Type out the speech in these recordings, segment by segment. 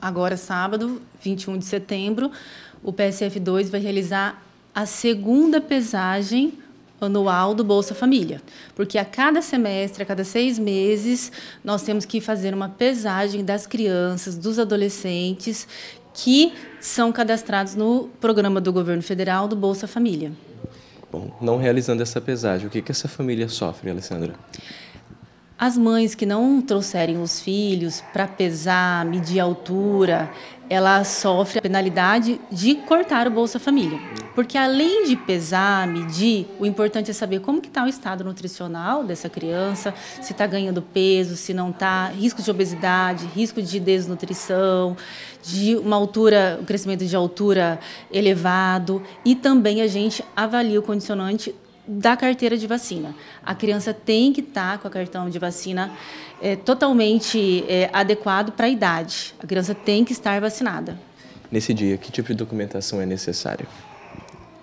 agora sábado, 21 de setembro, o PSF2 vai realizar a segunda pesagem anual do Bolsa Família, porque a cada semestre, a cada seis meses, nós temos que fazer uma pesagem das crianças, dos adolescentes que são cadastrados no programa do governo federal do Bolsa Família. Bom, não realizando essa pesagem, o que, que essa família sofre, Alessandra? As mães que não trouxerem os filhos para pesar, medir a altura, ela sofre a penalidade de cortar o Bolsa Família. Porque além de pesar, medir, o importante é saber como que está o estado nutricional dessa criança, se está ganhando peso, se não está, risco de obesidade, risco de desnutrição, de uma altura, um crescimento de altura elevado. E também a gente avalia o condicionante da carteira de vacina. A criança tem que estar tá com a cartão de vacina é, totalmente é, adequado para a idade. A criança tem que estar vacinada. Nesse dia, que tipo de documentação é necessária?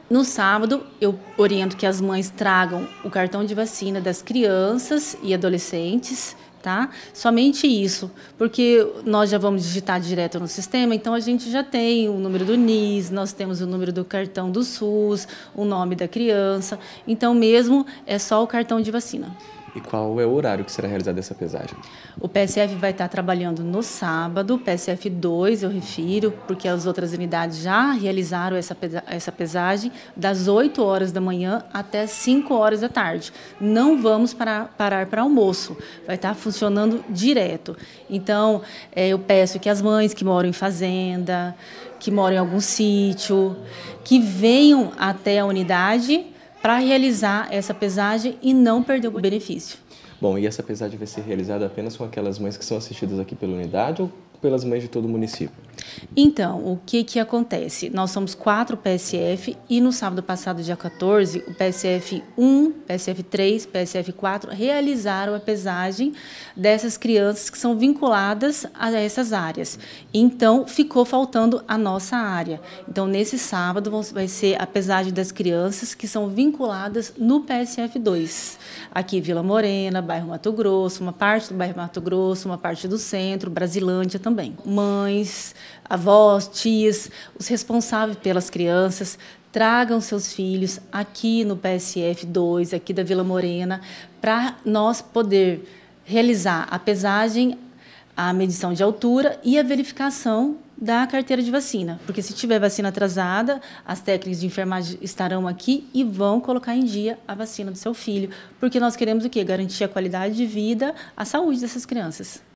No sábado, eu oriento que as mães tragam o cartão de vacina das crianças e adolescentes tá? Somente isso, porque nós já vamos digitar direto no sistema, então a gente já tem o número do NIS, nós temos o número do cartão do SUS, o nome da criança. Então mesmo é só o cartão de vacina e qual é o horário que será realizada essa pesagem? O PSF vai estar trabalhando no sábado, PSF 2 eu refiro, porque as outras unidades já realizaram essa, essa pesagem, das 8 horas da manhã até 5 horas da tarde. Não vamos parar para almoço, vai estar funcionando direto. Então, é, eu peço que as mães que moram em fazenda, que moram em algum sítio, que venham até a unidade para realizar essa pesagem e não perder o benefício. Bom, e essa pesagem vai ser realizada apenas com aquelas mães que são assistidas aqui pela unidade ou pelas mães de todo o município. Então, o que que acontece? Nós somos quatro PSF e no sábado passado, dia 14, o PSF 1, PSF 3, PSF 4 realizaram a pesagem dessas crianças que são vinculadas a essas áreas. Então, ficou faltando a nossa área. Então, nesse sábado vai ser a pesagem das crianças que são vinculadas no PSF 2. Aqui Vila Morena, bairro Mato Grosso, uma parte do bairro Mato Grosso, uma parte do centro, Brasilândia também também. Mães, avós, tias, os responsáveis pelas crianças, tragam seus filhos aqui no PSF 2, aqui da Vila Morena, para nós poder realizar a pesagem, a medição de altura e a verificação da carteira de vacina, porque se tiver vacina atrasada, as técnicas de enfermagem estarão aqui e vão colocar em dia a vacina do seu filho, porque nós queremos o quê? Garantir a qualidade de vida, a saúde dessas crianças.